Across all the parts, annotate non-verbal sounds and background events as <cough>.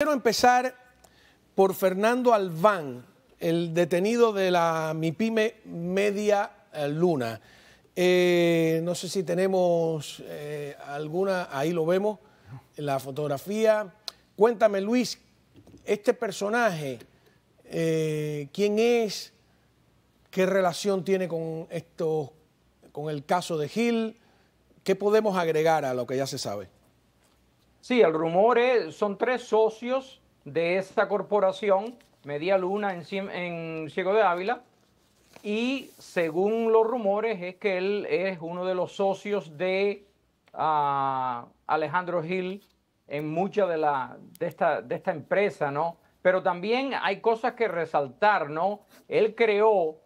Quiero empezar por Fernando Albán, el detenido de la MIPIME Media eh, Luna. Eh, no sé si tenemos eh, alguna, ahí lo vemos, la fotografía. Cuéntame, Luis, este personaje, ¿quién es? ¿Qué relación tiene con con el caso de Gil? ¿Qué podemos agregar a lo que ya se sabe? Sí, el rumor es, son tres socios de esta corporación, Media Luna en, Ciego de Ávila, y según los rumores es que él es uno de los socios de ah, Alejandro Gil en mucha de, la, de, esta, empresa, ¿no? Pero también hay cosas que resaltar, ¿no? Él creó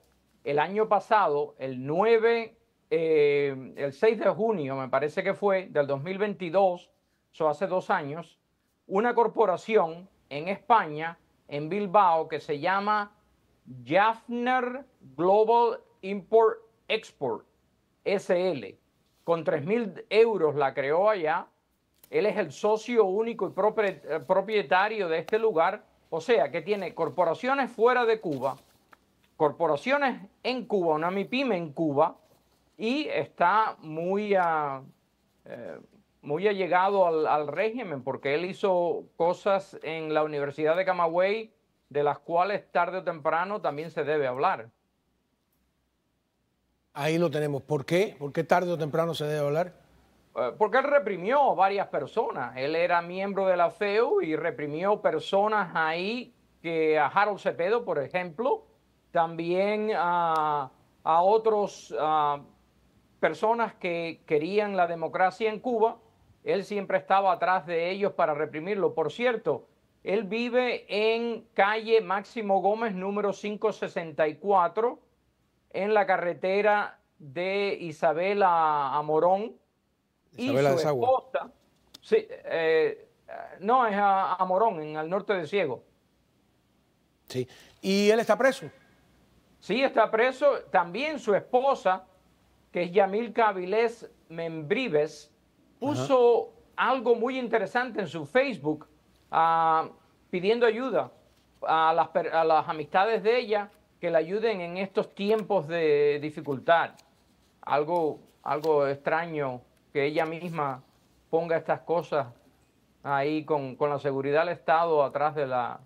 el año pasado, el 9, eh, el 6 de junio, me parece que fue, del 2022, eso hace dos años, una corporación en España, en Bilbao, que se llama Jaffner Global Import Export, SL. Con 3.000 euros la creó allá. Él es el socio único y eh, propietario de este lugar. O sea, que tiene corporaciones fuera de Cuba, corporaciones en Cuba, una MIPYME en Cuba, y está muy... Ah, eh, muy allegado al, régimen, porque él hizo cosas en la Universidad de Camagüey de las cuales tarde o temprano también se debe hablar. Ahí lo tenemos. ¿Por qué? ¿Por qué tarde o temprano se debe hablar? Eh, porque él reprimió varias personas. Él era miembro de la FEU y reprimió personas ahí que a Harold Cepedo, por ejemplo, también a, otras personas que querían la democracia en Cuba él siempre estaba atrás de ellos para reprimirlo. Por cierto, él vive en calle Máximo Gómez, número 564, en la carretera de Isabela a Morón. y su esposa, sí, eh, no, es a, Morón, en el norte de Ciego. Sí, y él está preso. Sí, está preso. También su esposa, que es Yamil Avilés Membrives, puso algo muy interesante en su Facebook ah, pidiendo ayuda a las, amistades de ella que la ayuden en estos tiempos de dificultad. Algo, algo extraño que ella misma ponga estas cosas ahí con, con la seguridad del Estado atrás de, la,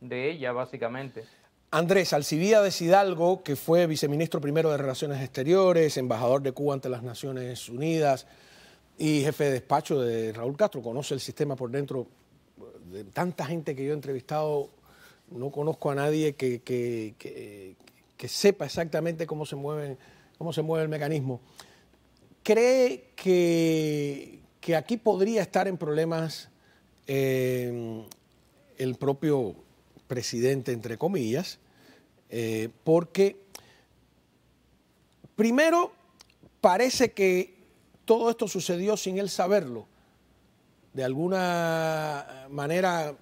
de ella, básicamente. Andrés de Hidalgo, que fue viceministro primero de Relaciones Exteriores, embajador de Cuba ante las Naciones Unidas, y jefe de despacho de Raúl Castro, conoce el sistema por dentro. De tanta gente que yo he entrevistado, no conozco a nadie que, que, sepa exactamente cómo se, mueve, cómo se mueve el mecanismo. ¿Cree que, aquí podría estar en problemas eh, el propio presidente, entre comillas? Eh, porque, primero, parece que todo esto sucedió sin él saberlo. De alguna manera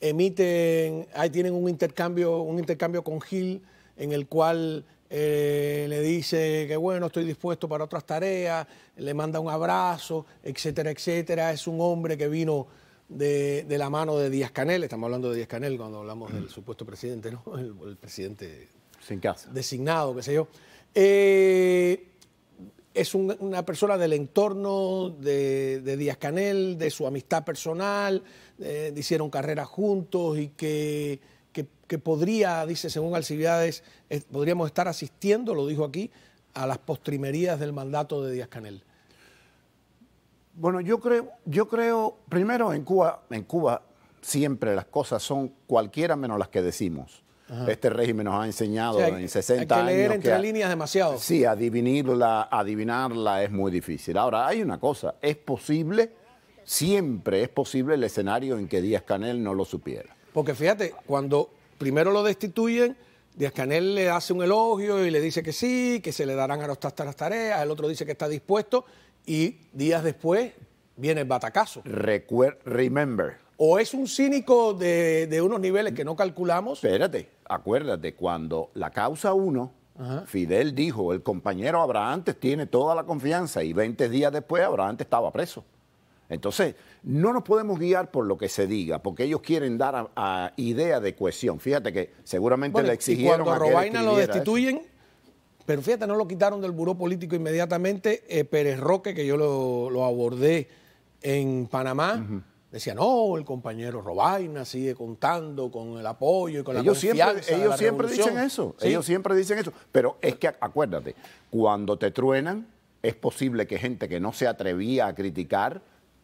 emiten, ahí tienen un intercambio, un intercambio con Gil en el cual eh, le dice que bueno, estoy dispuesto para otras tareas, le manda un abrazo, etcétera, etcétera. Es un hombre que vino de, la mano de Díaz Canel, estamos hablando de Díaz Canel cuando hablamos del mm. supuesto presidente, ¿no? <laughs> El, presidente designado, qué sé yo. Eh, es una persona del entorno de, Díaz Canel, de su amistad personal, eh, hicieron carreras juntos y que, podría, dice según Alcibiades, podríamos estar asistiendo, lo dijo aquí, a las postrimerías del mandato de Díaz Canel. Bueno, yo creo, yo creo, primero en Cuba, en Cuba siempre las cosas son cualquiera menos las que decimos este régimen nos ha enseñado en 60 hay que leer entre líneas demasiado. Sí, adivinarla, adivinarla es muy difícil. Ahora, hay una cosa, es posible, siempre es posible el escenario en que Díaz Canel no lo supiera. Porque fíjate, cuando primero lo destituyen, Díaz Canel le hace un elogio y le dice que sí, que se le darán a los las tareas, el otro dice que está dispuesto y días después viene el batacazo. Recuerda, remember, o es un cínico de, unos niveles que no calculamos. Espérate, acuérdate, cuando la causa 1 Fidel dijo, el compañero Abrahantes tiene toda la confianza y 20 días después Abrahantes estaba preso. Entonces, no nos podemos guiar por lo que se diga, porque ellos quieren dar a, idea de cohesión. Fíjate que seguramente le exigieron... Y cuando a Robaina lo destituyen, pero fíjate, no lo quitaron del buró político inmediatamente. Eh, Pérez Roque, que yo lo, abordé en Panamá, Decía, no, el compañero Robaina sigue contando con el apoyo y con la confianza siempre, Ellos siempre dicen eso, ellos siempre dicen eso. Pero es que acuérdate, cuando te truenan, es posible que gente que no se atrevía a criticar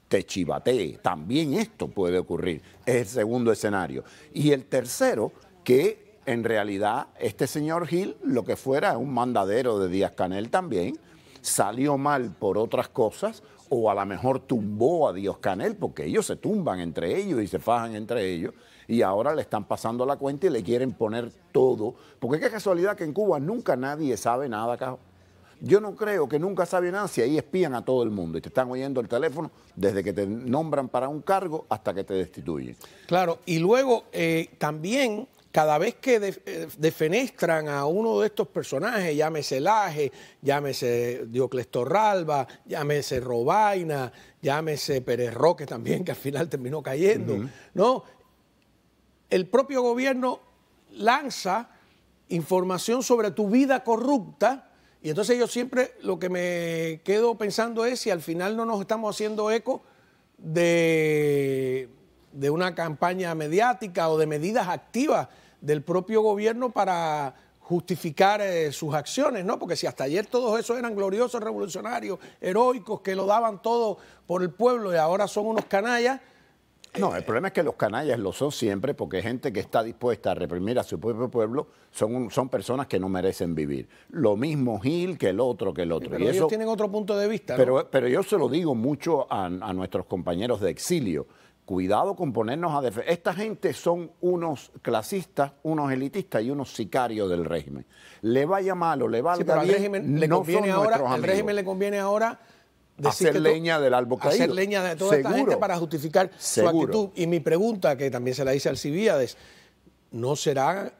te chivatee. También esto puede ocurrir. Es el segundo escenario. Y el tercero, que en realidad este señor Gil lo que fuera un mandadero de Díaz Canel también salió mal por otras cosas o a lo mejor tumbó a Dios Canel porque ellos se tumban entre ellos y se fajan entre ellos y ahora le están pasando la cuenta y le quieren poner todo. Porque qué casualidad que en Cuba nunca nadie sabe nada, Yo no creo que nunca sabe nada si ahí espían a todo el mundo y te están oyendo el teléfono desde que te nombran para un cargo hasta que te destituyen. Claro, y luego eh, también cada vez que eh, defenestran a uno de estos personajes, llámese Laje, llámese Dioclestorralba, llámese Robaina, llámese Pérez Roque también, que al final terminó cayendo, ¿no? El propio gobierno lanza información sobre tu vida corrupta y entonces yo siempre lo que me quedo pensando es si al final no nos estamos haciendo eco de, de una campaña mediática o de medidas activas del propio gobierno para justificar eh, sus acciones, ¿no? Porque si hasta ayer todos esos eran gloriosos revolucionarios, heroicos, que lo daban todo por el pueblo y ahora son unos canallas. No, eh, el problema es que los canallas lo son siempre porque gente que está dispuesta a reprimir a su propio pueblo son, son personas que no merecen vivir. Lo mismo Gil que el otro, que el otro. pero y ellos tienen otro punto de vista. Pero, pero yo se lo digo mucho a nuestros compañeros de exilio. Cuidado con ponernos a defender. Esta gente son unos clasistas, unos elitistas y unos sicarios del régimen. Le vaya mal o le va a al régimen le conviene ahora, Al régimen le conviene ahora hacer leña del árbol caído. Hacer leña de toda esta gente para justificar su actitud. Y mi pregunta, que también se la dice al Cibíades, ¿no será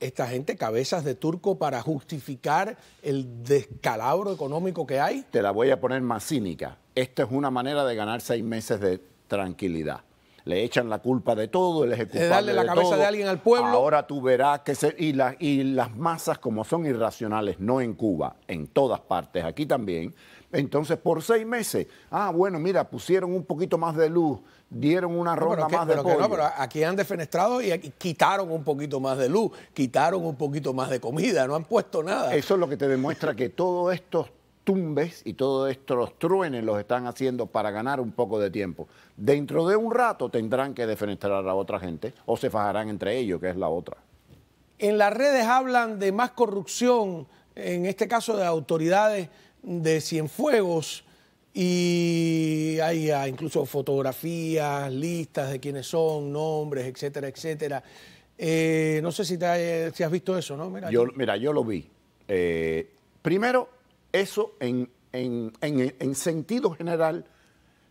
esta gente cabezas de turco para justificar el descalabro económico que hay? Te la voy a poner más cínica. Esta es una manera de ganar seis meses de tranquilidad le echan la culpa de todo, el ejecutivo. De darle la cabeza de alguien al pueblo. Ahora tú verás que y, las y las masas como son irracionales, no en Cuba, en todas partes, aquí también. Entonces, por seis meses, ah, bueno, mira, pusieron un poquito más de luz, dieron una ronda más de pollo. No, pero aquí han defenestrado y quitaron un poquito más de luz, quitaron un poquito más de comida, no han puesto nada. Eso es lo que te demuestra que todos estos tumbes y todos estos truenes los están haciendo para ganar un poco de tiempo. Dentro de un rato tendrán que defenestrar a otra gente o se fajarán entre ellos, que es la otra. En las redes hablan de más corrupción, en este caso de autoridades de Cienfuegos, y hay incluso fotografías, listas de quiénes son, nombres, etcétera, etcétera. Eh, no sé si, te, si, has visto eso, ¿no? Mira, yo, mira, yo lo vi. Eh, primero, eso en, sentido general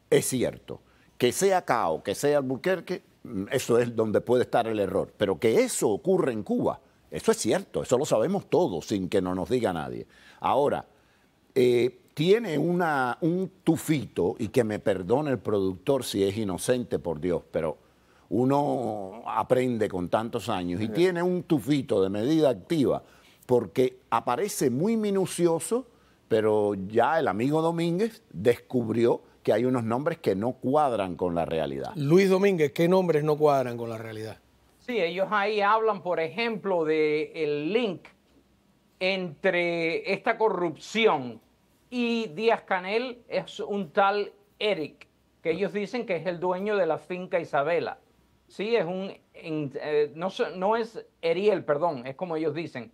es cierto. Que sea Cao, que sea Albuquerque, mm, eso es donde puede estar el error. Pero que eso ocurre en Cuba, eso es cierto, eso lo sabemos todos sin que no nos diga nadie. Ahora, eh, tiene una, un tufito, y que me perdone el productor si es inocente, por Dios, pero uno aprende con tantos años y tiene un tufito de medida activa porque aparece muy minucioso pero ya el amigo Domínguez descubrió que hay unos nombres que no cuadran con la realidad. Luis Domínguez, ¿qué nombres no cuadran con la realidad? Sí, ellos ahí hablan, por ejemplo, del link entre esta corrupción y Díaz Canel es un tal Eric, que ellos dicen que es el dueño de la finca Isabela. Sí, es un... Eh, no, no es Eriel, perdón, es como ellos dicen.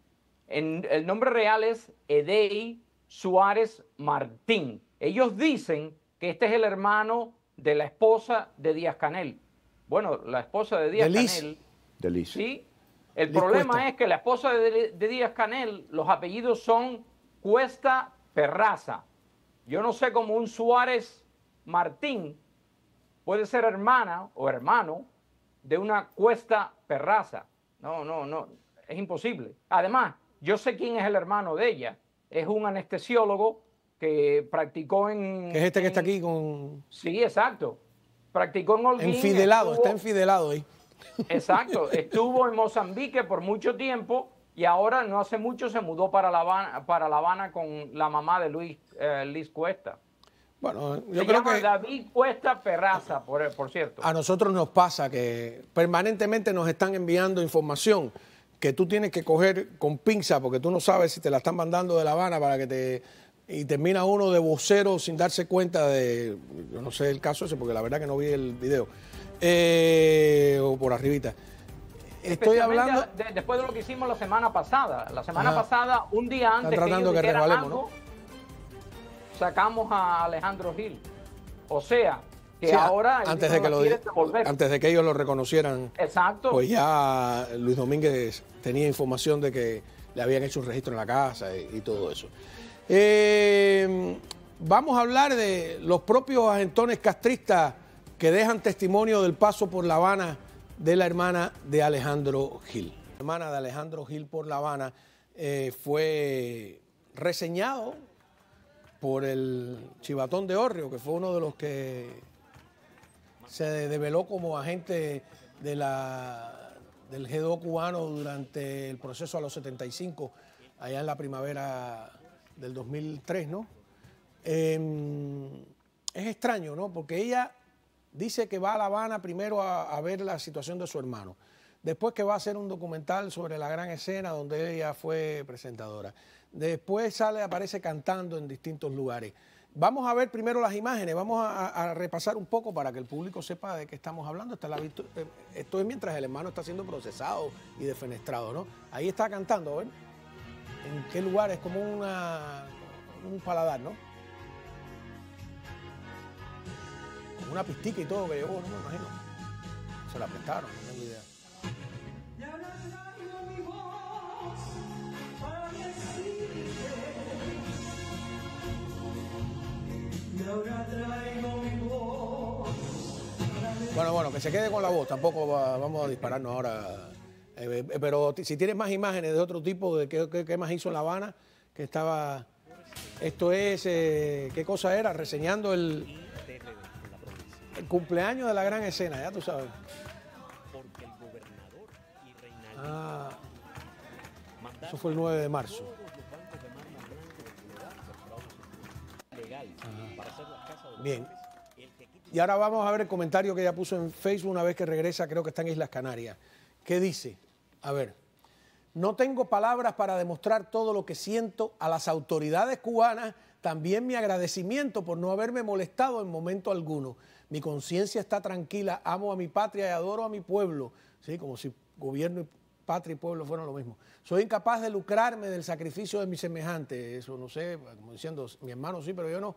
el nombre real es Edei Suárez Martín. Ellos dicen que este es el hermano de la esposa de Díaz Canel. Bueno, la esposa de Díaz Canel. El problema es que la esposa de, de Díaz Canel, los apellidos son Cuesta Perraza. Yo no sé cómo un Suárez Martín puede ser hermana o hermano de una Cuesta Perraza. No, no, no. Es imposible. Además, yo sé quién es el hermano de ella es un anestesiólogo que practicó en... es este que está aquí con... Sí, exacto. Practicó en Holguín. Enfidelado, está enfidelado ahí. Exacto. <laughs> Estuvo en Mozambique por mucho tiempo y ahora no hace mucho se mudó para La Habana, para la Habana con la mamá de Luis eh, Cuesta. Bueno, yo creo que David Cuesta Perraza, por, por cierto. A nosotros nos pasa que permanentemente nos están enviando información que tú tienes que coger con pinza porque tú no sabes si te la están mandando de La Habana para que te... Y termina uno de vocero sin darse cuenta de, yo no sé el caso ese porque la verdad que no vi el video, eh, o por arribita. Estoy hablando. después de lo que hicimos la semana pasada. La semana pasada, un día antes tratando que, sacamos a Alejandro Gil. O sea, ahora antes de que, lo, antes de que ellos lo reconocieran, Exacto. pues ya Luis Domínguez tenía información de que le habían hecho un registro en la casa y, todo eso. Eh, vamos a hablar de los propios agentones castristas que dejan testimonio del paso por La Habana de la hermana de Alejandro Gil. La hermana de Alejandro Gil por La Habana eh, fue reseñado por el Chivatón de Orrio, que fue uno de los que se develó como agente del G2 cubano durante el proceso a los 75, allá en la primavera del 2003, ¿no? Em, es extraño, ¿no? Porque ella dice que va a La Habana primero a, ver la situación de su hermano, después que va a hacer un documental sobre la gran escena donde ella fue presentadora, después sale, aparece cantando en distintos lugares. Vamos a ver primero las imágenes, vamos a, repasar un poco para que el público sepa de qué estamos hablando. Eh, esto es mientras el hermano está siendo procesado y defenestrado, ¿no? Ahí está cantando, ¿ven? ¿En qué lugar? Es como una, un paladar, ¿no? una pistica y todo que llevó, no me imagino. Se la apretaron, no tengo idea. Bueno, bueno, que se quede con la voz, tampoco vamos a dispararnos ahora. Eh, eh, eh, pero si tienes más imágenes de otro tipo, de qué, más hizo La Habana, que estaba... Esto es, ¿qué cosa era? Reseñando el, el cumpleaños de la gran escena, ya tú sabes. Porque el gobernador y Ah, eso fue el 9 de marzo. Bien. Y ahora vamos a ver el comentario que ella puso en Facebook una vez que regresa, creo que está en Islas Canarias. ¿Qué dice? A ver. No tengo palabras para demostrar todo lo que siento a las autoridades cubanas, también mi agradecimiento por no haberme molestado en momento alguno. Mi conciencia está tranquila, amo a mi patria y adoro a mi pueblo. Sí, como si gobierno y patria y pueblo fueron lo mismo. Soy incapaz de lucrarme del sacrificio de mi semejante. eso no sé, como diciendo, mi hermano sí, pero yo no.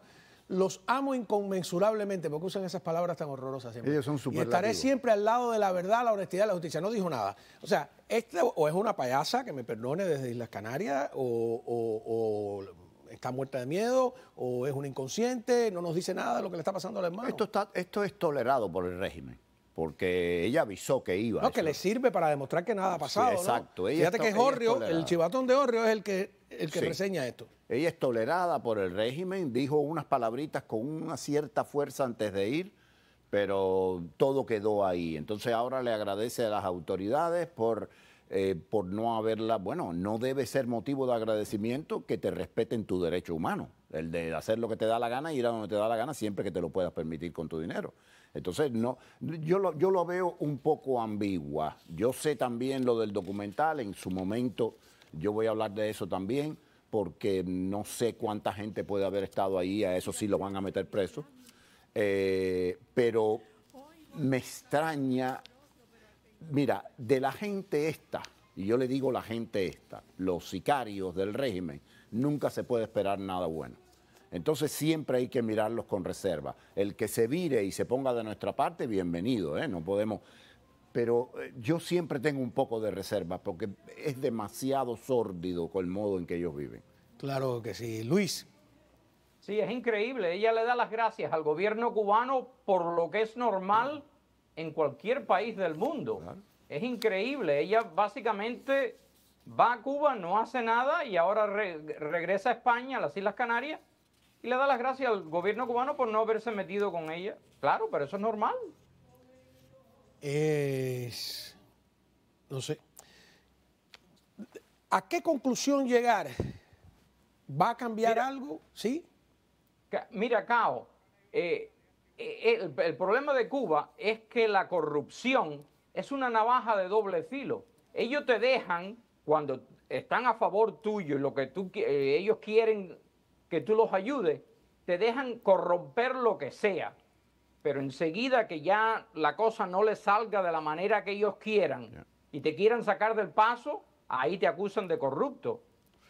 Los amo inconmensurablemente, porque usan esas palabras tan horrorosas siempre. Ellos son Y estaré siempre al lado de la verdad, la honestidad la justicia. No dijo nada. O sea, este o es una payasa, que me perdone, desde Islas Canarias, o, o está muerta de miedo, o es un inconsciente, no nos dice nada de lo que le está pasando al hermano. Esto, está, esto es tolerado por el régimen porque ella avisó que iba. No, que le sirve para demostrar que nada ha pasado. exacto. Fíjate que es el chivatón de Horrio es el que, el que reseña esto. Ella es tolerada por el régimen, dijo unas palabritas con una cierta fuerza antes de ir, pero todo quedó ahí. Entonces ahora le agradece a las autoridades por, eh, por no haberla, bueno, no debe ser motivo de agradecimiento que te respeten tu derecho humano el de hacer lo que te da la gana y ir a donde te da la gana siempre que te lo puedas permitir con tu dinero. Entonces, no, yo lo, yo lo veo un poco ambigua. Yo sé también lo del documental, en su momento yo voy a hablar de eso también, porque no sé cuánta gente puede haber estado ahí, a eso sí lo van a meter preso. Eh, pero me extraña, mira, de la gente esta, y yo le digo la gente esta, los sicarios del régimen, nunca se puede esperar nada bueno. Entonces siempre hay que mirarlos con reserva. El que se vire y se ponga de nuestra parte, bienvenido, ¿eh? no podemos... Pero eh, yo siempre tengo un poco de reserva porque es demasiado sórdido con el modo en que ellos viven. Claro que sí. Luis. Sí, es increíble. Ella le da las gracias al gobierno cubano por lo que es normal en cualquier país del mundo. Es increíble. Ella básicamente va a Cuba, no hace nada y ahora regresa a España, a las Islas Canarias, y le da las gracias al gobierno cubano por no haberse metido con ella. Claro, pero eso es normal. Es. No sé. ¿A qué conclusión llegar? ¿Va a cambiar algo? ¿Sí? Mira, Cao, eh, eh, el, problema de Cuba es que la corrupción es una navaja de doble filo. Ellos te dejan, cuando están a favor tuyo y lo que tú, eh, ellos quieren que tú los ayudes, te dejan corromper lo que sea, pero enseguida que ya la cosa no les salga de la manera que ellos quieran y te quieran sacar del paso, ahí te acusan de corrupto.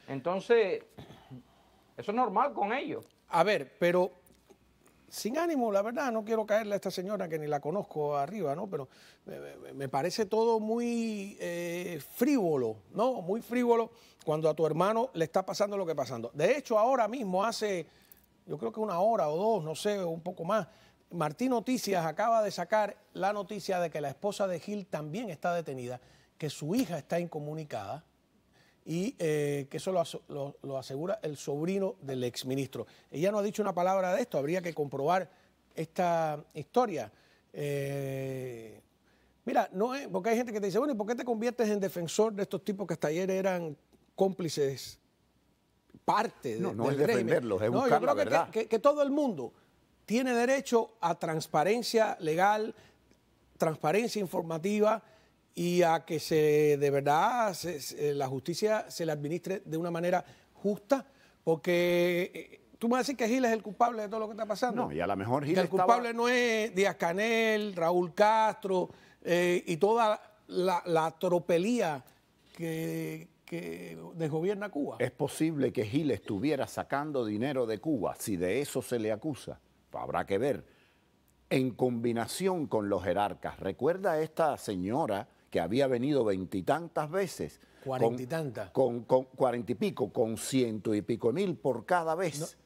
Entonces, eso es normal con ellos. A ver, pero sin ánimo, la verdad, no quiero caerle a esta señora que ni la conozco arriba, ¿no? Pero eh, me, parece todo muy eh, frívolo, ¿no? Muy frívolo cuando a tu hermano le está pasando lo que está pasando. De hecho, ahora mismo, hace yo creo que una hora o dos, no sé, un poco más, Martín Noticias acaba de sacar la noticia de que la esposa de Gil también está detenida, que su hija está incomunicada y eh, que eso lo, asegura el sobrino del exministro. Ella no ha dicho una palabra de esto, habría que comprobar esta historia. Eh, mira, no porque hay gente que te dice, bueno, ¿y por qué te conviertes en defensor de estos tipos que hasta ayer eran cómplices, parte de, no, no es defenderlos, es no, yo creo la que todo el mundo tiene derecho a transparencia legal, transparencia informativa y a que se de verdad la justicia se le administre de una manera justa, porque eh, eh, tú me vas a decir que Gil es el culpable de todo lo que está pasando. No, y a lo mejor Gil. el culpable no es Díaz Canel, Raúl Castro eh, y toda la, la tropelía que, que desgobierna Cuba. Es posible que Gil estuviera sacando dinero de Cuba, si de eso se le acusa, habrá que ver, en combinación con los jerarcas. Recuerda a esta señora que había venido veintitantas veces. Cuarenta y tantas. Con cuarenta y pico, con ciento y pico mil por cada vez.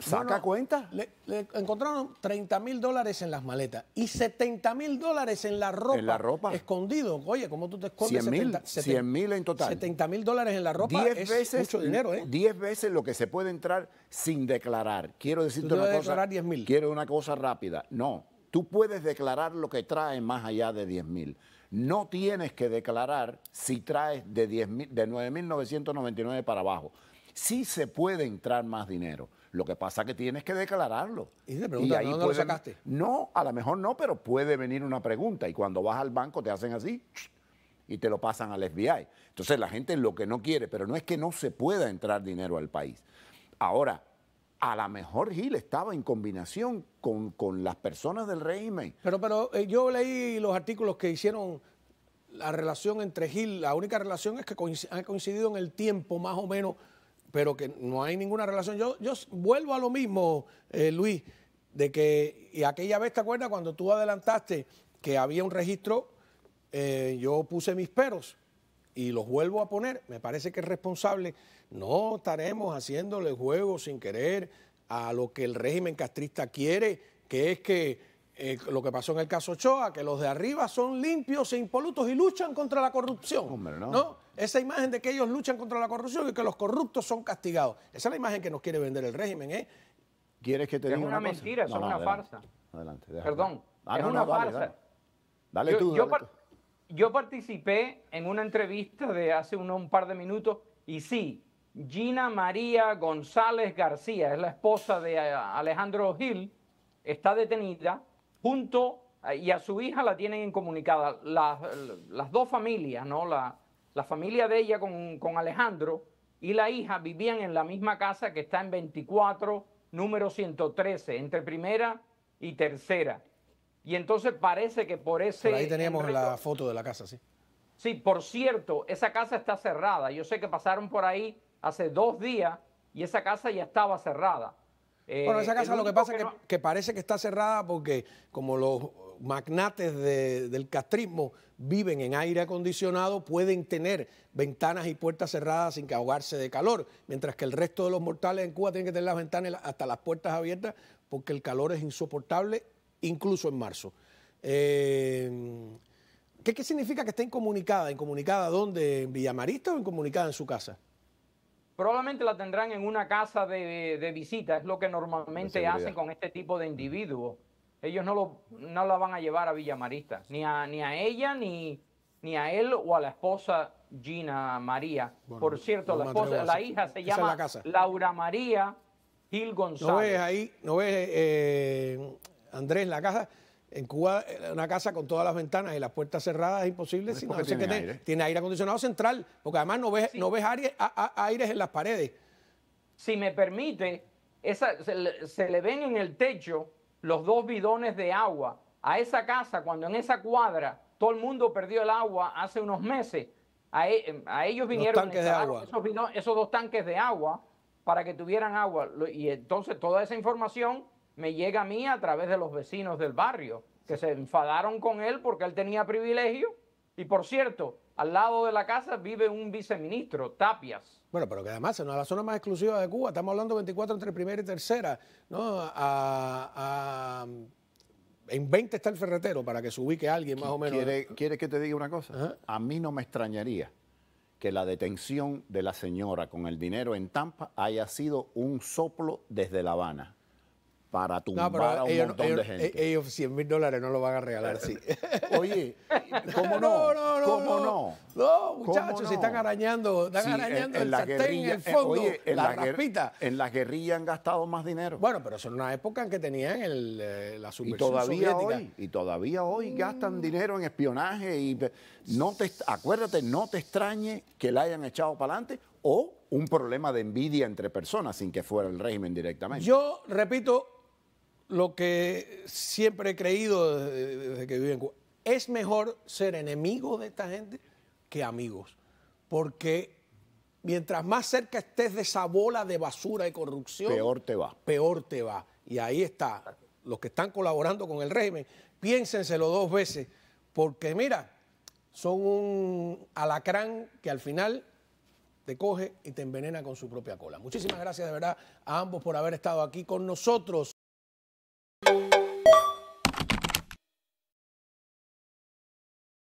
¿Saca cuenta? Le, encontraron 30 mil dólares en las maletas y 70 mil dólares en la ropa. En la ropa. Escondido. Oye, ¿cómo tú te escondes? 100 mil en total. 70 mil dólares en la ropa es mucho dinero, ¿eh? 10 veces lo que se puede entrar sin declarar. Quiero decirte una cosa. declarar 10 mil. Quiero una cosa rápida. No, tú puedes declarar lo que trae más allá de 10 mil no tienes que declarar si traes de, de 9.999 para abajo. Sí se puede entrar más dinero. Lo que pasa es que tienes que declararlo. Y, ahí ¿no, lo sacaste? No, a lo mejor no, pero puede venir una pregunta. Y cuando vas al banco te hacen así y te lo pasan al FBI. Entonces la gente lo que no quiere, pero no es que no se pueda entrar dinero al país. Ahora, a lo mejor Gil estaba en combinación con, las personas del régimen. Pero, pero eh, yo leí los artículos que hicieron la relación entre Gil, la única relación es que han coincidido en el tiempo más o menos, pero que no hay ninguna relación. Yo, vuelvo a lo mismo, eh, Luis, de que y aquella vez, ¿te acuerdas cuando tú adelantaste que había un registro? Eh, yo puse mis peros y los vuelvo a poner. Me parece que es responsable no estaremos haciéndole juego sin querer a lo que el régimen castrista quiere, que es que eh, lo que pasó en el caso Ochoa, que los de arriba son limpios e impolutos y luchan contra la corrupción. no. Esa imagen de que ellos luchan contra la corrupción y que los corruptos son castigados. Esa es la imagen que nos quiere vender el régimen, ¿eh? ¿Quieres que te diga Es una, mentira, es una farsa. Adelante, Perdón, ah, es una farsa. Dale, tú, yo, participé en una entrevista de hace un par de minutos y sí, Gina María González García, es la esposa de eh, Alejandro Gil, está detenida junto eh, y a su hija la tienen incomunicada. Las, las dos familias, ¿no? La, la familia de ella con, Alejandro y la hija vivían en la misma casa que está en 24, número 113, entre primera y tercera. Y entonces parece que por ese... ahí teníamos la foto de la casa, sí. Sí, por cierto, esa casa está cerrada. Yo sé que pasaron por ahí hace dos días y esa casa ya estaba cerrada. Eh, bueno, esa casa lo que pasa es que, parece que está cerrada porque como los magnates del castrismo viven en aire acondicionado, pueden tener ventanas y puertas cerradas sin que ahogarse de calor, mientras que el resto de los mortales en Cuba tienen que tener las ventanas hasta las puertas abiertas porque el calor es insoportable incluso en marzo. Eh, ¿qué, significa que está incomunicada? ¿Incomunicada dónde? ¿En Villamarista o incomunicada en su casa? probablemente la tendrán en una casa de, visita, es lo que normalmente hacen con este tipo de individuos. Ellos no, lo, la van a llevar a Villamarista, ni a, ni a ella, ni, ni a él o a la esposa Gina María. Por cierto, la, esposa, la hija se llama Laura María Gil González. No ves ahí, no ves, eh, Andrés, la casa en Cuba, eh, una casa con todas las ventanas y las puertas cerradas es imposible. tiene, que aire. tiene, aire. acondicionado central, porque además no ves, no ves aires en las paredes. Si me permite, se, le, ven en el techo los dos bidones de agua a esa casa cuando en esa cuadra todo el mundo perdió el agua hace unos meses. A, e, ellos vinieron esos, dos tanques de agua para que tuvieran agua. Y entonces toda esa información me llega a mí a través de los vecinos del barrio, que se enfadaron con él porque él tenía privilegio. Y por cierto, al lado de la casa vive un viceministro, Tapias. Bueno, pero que además es una de más exclusiva de Cuba. Estamos hablando 24 entre primera y tercera, ¿no? en 20 está el ferretero para que se ubique alguien más o menos. quiere que te diga una cosa? A mí no me extrañaría que la detención de la señora con el dinero en Tampa haya sido un soplo desde La Habana para tumbar a un montón de gente. E-, ellos 100 mil dólares no lo van a regalar, sí. <laughs> Oye, ¿cómo <laughs> no? no, no ¿Cómo no? No, muchachos, se están arañando, están arañando en, el la en eh, fondo, oye, en la, En la guerrilla han gastado más dinero. Bueno, pero son una época en que tenían el, eh, la subversión y todavía soviética. y todavía hoy mm. gastan dinero en espionaje. y no te, Acuérdate, no te extrañe que la hayan echado para adelante o un problema de envidia entre personas sin que fuera el régimen directamente. Yo repito lo que siempre he creído desde, que vivo en Cuba. Es mejor ser enemigo de esta gente que amigos, porque mientras más cerca estés de esa bola de basura y corrupción, peor te va. Peor te va. Y ahí está, los que están colaborando con el régimen, piénsenselo dos veces, porque mira, son un alacrán que al final te coge y te envenena con su propia cola. Muchísimas gracias de verdad a ambos por haber estado aquí con nosotros. you